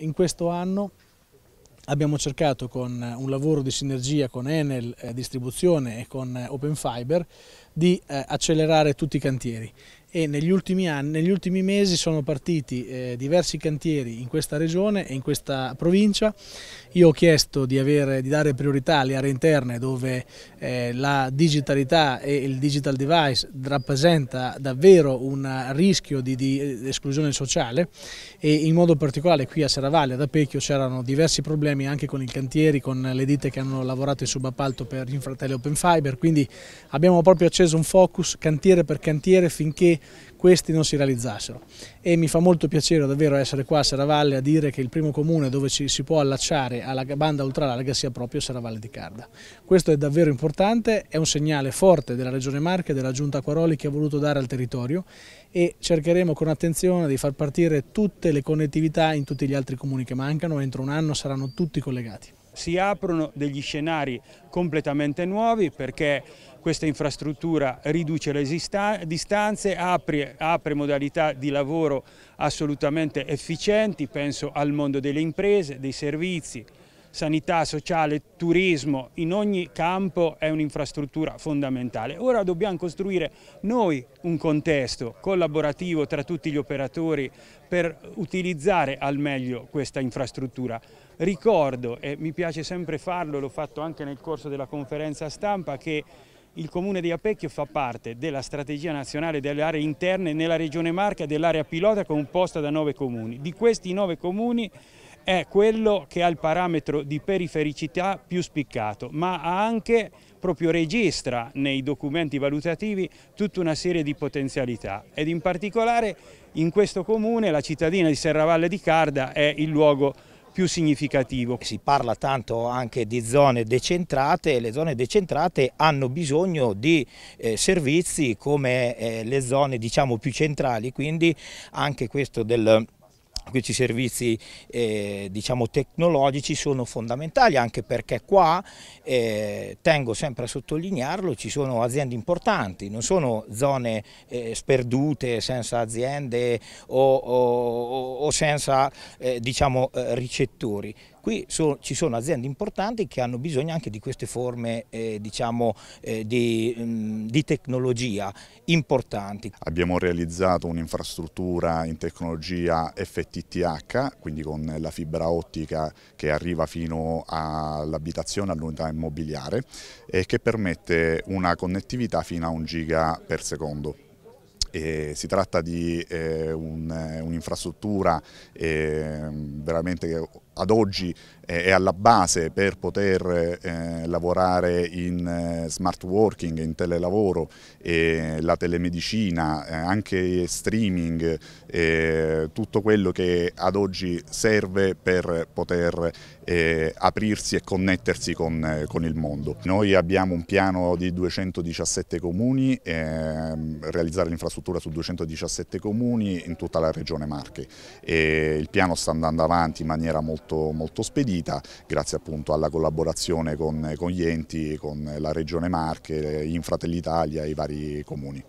In questo anno abbiamo cercato con eh, un lavoro di sinergia con Enel eh, Distribuzione e con eh, Open Fiber di eh, accelerare tutti i cantieri e negli ultimi, anni, negli ultimi mesi sono partiti eh, diversi cantieri in questa regione e in questa provincia. Io ho chiesto di, avere, di dare priorità alle aree interne dove eh, la digitalità e il digital device rappresenta davvero un rischio di, di eh, esclusione sociale e in modo particolare qui a Serravalle, ad Apecchio, c'erano diversi problemi anche con i cantieri, con le ditte che hanno lavorato in subappalto per Infratelli Open Fiber, quindi abbiamo proprio acceso un focus cantiere per cantiere finché questi non si realizzassero e mi fa molto piacere davvero essere qua a Serravalle a dire che il primo comune dove ci si può allacciare alla banda ultralarga sia proprio Serravalle di Carda. Questo è davvero importante, è un segnale forte della Regione Marche, della Giunta Acquaroli che ha voluto dare al territorio e cercheremo con attenzione di far partire tutte le connettività in tutti gli altri comuni che mancano, entro un anno saranno tutti collegati. Si aprono degli scenari completamente nuovi perché questa infrastruttura riduce le distanze, apre, apre, modalità di lavoro assolutamente efficienti, penso al mondo delle imprese, dei servizi, sanità, sociale, turismo, in ogni campo è un'infrastruttura fondamentale. Ora dobbiamo costruire noi un contesto collaborativo tra tutti gli operatori per utilizzare al meglio questa infrastruttura. Ricordo, e mi piace sempre farlo, l'ho fatto anche nel corso della conferenza stampa, che il comune di Apecchio fa parte della strategia nazionale delle aree interne nella regione Marca dell'area pilota composta da nove comuni. Di questi nove comuni è quello che ha il parametro di perifericità più spiccato, ma ha anche proprio registra nei documenti valutativi tutta una serie di potenzialità ed in particolare in questo comune la cittadina di Serravalle di Carda è il luogo più significativo. Si parla tanto anche di zone decentrate e le zone decentrate hanno bisogno di eh, servizi come eh, le zone diciamo più centrali, quindi anche questo del questi servizi eh, diciamo tecnologici sono fondamentali anche perché qua eh, tengo sempre a sottolinearlo ci sono aziende importanti non sono zone eh, sperdute senza aziende o, o, o senza eh, diciamo, eh, ricettori Qui so, ci sono aziende importanti che hanno bisogno anche di queste forme eh, diciamo, eh, di, mh, mm, di, tecnologia importanti. Abbiamo realizzato un'infrastruttura in tecnologia FTTH, quindi con la fibra ottica che arriva fino all'abitazione, all'unità immobiliare e che permette una connettività fino a un giga per secondo. E si tratta di eh, eh un'infrastruttura un ehm, veramente ad oggi eh, è alla base per poter eh, lavorare in eh, smart working, in telelavoro, la telemedicina, eh, anche streaming, eh, tutto quello che ad oggi serve per poter eh, aprirsi e connettersi con, con, il mondo. Noi abbiamo un piano di 217 comuni, ehm, realizzare l'infrastruttura su 217 comuni in tutta la regione Marche. il piano sta andando avanti in maniera molto molto, molto spedita grazie appunto alla collaborazione con, con gli enti, con la Regione Marche, Infratelli Italia e i vari comuni.